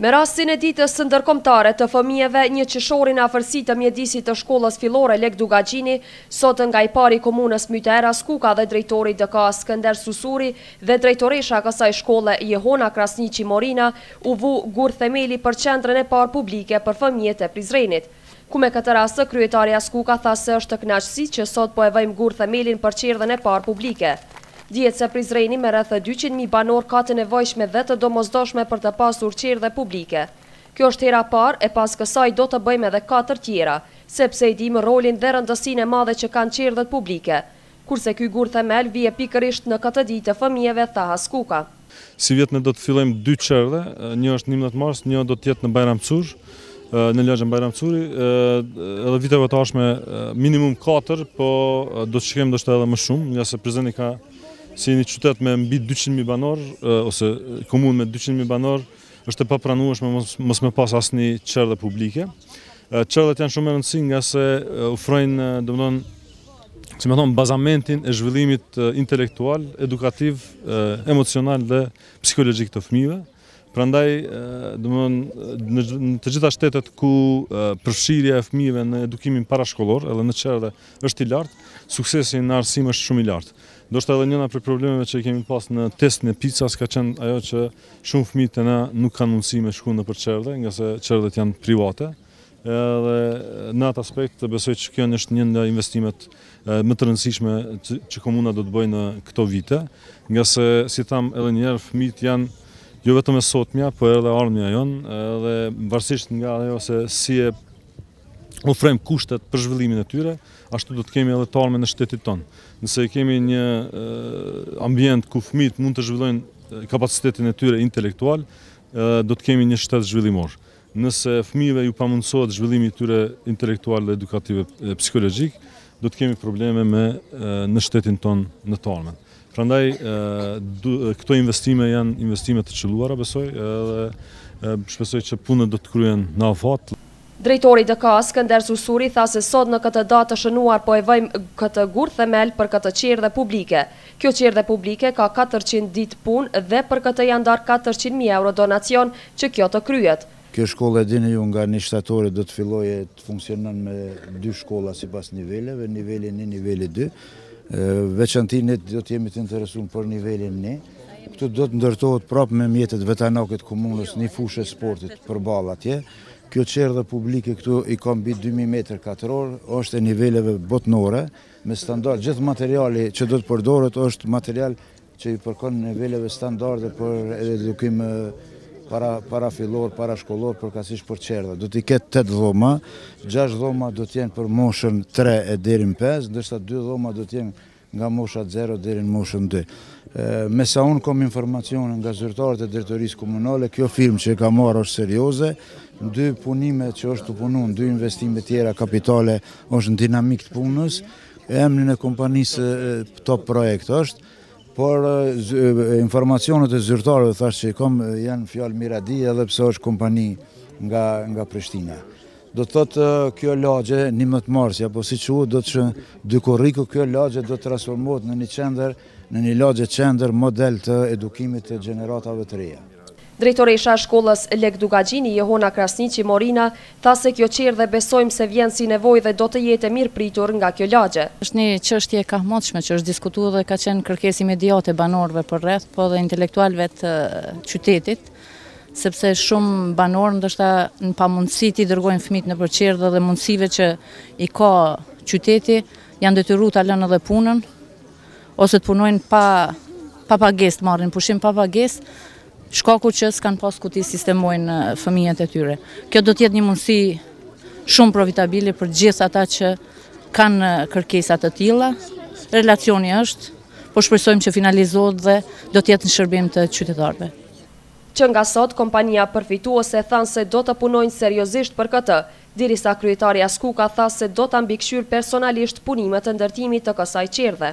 Me rastin e ditës së ndërkomtare të fëmijeve, një qëshorin a fërsi të mjedisit të shkollës filore Lek Dugagjini, sot nga i pari komunës Mytera Skuka dhe drejtori Dëka Skënder Susuri dhe drejtoresha kësaj shkolle Jehona Krasnici Morina, u vu gurë themeli për qendrën e par publike për fëmijet e prizrenit. Kume këtë rastë, kryetarja Skuka thasë është të knaqësi që sot po e vëjmë gurë themelin për qirdhën e par publike. Djetë se Prizreni me rrëthë 200.000 banor ka të nevojshme dhe të domozdoshme për të pasur urqirë dhe publike. Kjo është tjera par, e pas kësaj do të bëjmë edhe 4 tjera, sepse i dimë rolin dhe rëndësin e madhe që kanë qirë dhe publike, kurse kjo gurë themel vje pikërisht në këtë ditë të fëmijeve të haskuka. Si vjetë ne do të fillojmë dy qërde, një është 11 mars, një do të jetë në Bajram Cush, në lëgjën Bajram Curi, edhe viteve të ashme minimum 4, po do të qëkem edhe më shumë, nga se prezeni ka si një qytet me mbi 200.000 banor, ose komun me 200.000 banor, është e papranueshme mos me pas asni qërdhe publike. Qërdhet janë shumë e rëndësi nga se ufrojnë, dhe më tonë, si më thonë, bazamentin e zhvillimit intelektual, edukativ, emocional dhe psikologjik të fmive. Pra ndaj, dhe më në të gjitha shtetet ku përshirja e fmive në edukimin parashkolor, edhe në qërdhe, është i lartë, suksesin në arsim është shumë i lartë. Do ndoshta edhe njëna për problemeve që kemi pas në test në pizza ka qenë ajo që shumë fëmijë të na nuk kanë mundësi me shku në për çerdhe, nga se çerdhet janë private. Edhe në atë aspekt të besoj që kjo është një nga investimet më të rëndësishme që komuna do të bëjë në këto vite, nga se si tham edhe njerë herë fëmijët janë jo vetëm e sotmja, por edhe ardhmja jonë, edhe varsisht nga ajo se si e ofrojmë kushtet për zhvillimin e tyre, ashtu do të kemi edhe të në shtetit tonë. Nëse kemi një ambient ku fëmit mund të zhvillojnë kapacitetin e tyre intelektual, do të kemi një shtetë zhvillimor. Nëse fëmive ju pamunsohet zhvillimi tyre intelektual dhe edukative psikologjik, do të kemi probleme me në shtetin tonë në të armën. Prandaj, këto investime janë investime të qëlluara, besoj, dhe shpesoj që punët do të kryen në avatë. Drejtori të ka, Kënder Susuri, tha se sot në këtë datë të shënuar po e vëjmë këtë gur themel për këtë qirë dhe publike. Kjo qirë dhe publike ka 400 dit pun dhe për këtë janë darë 400.000 euro donacion që kjo të kryet. Kjo shkollë e dini ju nga një shtatore dhe të filloj e të funksionan me dy shkolla si pas niveleve, niveli një, niveli dy. Veçantinit do të jemi të interesun për nivelin një. Këtë do të ndërtohet prapë me mjetet vetanakit komunës një fushë e sportit për balatje, Kjo qërë dhe publike këtu i kam bi 2.000 m. katëror, është e niveleve botnore, me standart, gjithë materiali që do të përdorët është material që i përkon niveleve standarde për edukim para filor, para shkolor, për kasish për qërë Do t'i ketë 8 dhoma, 6 dhoma do t'jenë për moshën 3 e derin 5, ndërsa 2 dhoma do t'jenë nga moshat 0 dherin moshën 2. Me sa unë kom informacionën nga zyrtarët e dretërisë komunale, kjo firmë që ka marrë është serioze, në dy punime që është të punu, në dy investime tjera kapitale është në dinamik të punës, emnin e kompanisë top projekt është, por informacionët e zyrtarëve thashtë që i kom janë fjallë miradi edhe pëse është kompani nga Prishtina do të thotë kjo lagje një më marsja, po si që do të që dykoriku kjo lagje do të transformuat në një qender, në një lagje qender model të edukimit të generatave të reja. Drejtoresha shkollës Lek Dugagjini, Jehona Krasnici Morina, tha se kjo qerë dhe besojmë se vjenë si nevoj dhe do të jetë mirë pritur nga kjo lagje. është një qështje ka moqme që është diskutu dhe ka qenë kërkesi mediate banorve për rreth, po dhe intelektualve të qytetit, sepse shumë banorë ndështë në pamundësi të i dërgojnë fëmit në përqerë dhe mundësive që i ka qyteti, janë dhe të lënë dhe punën, ose të punojnë pa, pa pagest, marrin pushim pa pagest, shkaku që s'kanë pas ku sistemojnë fëmijët e tyre. Kjo do tjetë një mundësi shumë profitabili për gjithë ata që kanë kërkesat të tila, relacioni është, po shpresojmë që finalizohet dhe do tjetë në shërbim të qytetarve. Që nga sot, kompania përfituose thanë se do të punojnë seriosisht për këtë, dirisa kryetarja Skuka tha se do të ambikshyrë personalisht punimet të ndërtimit të kësaj qirdhe.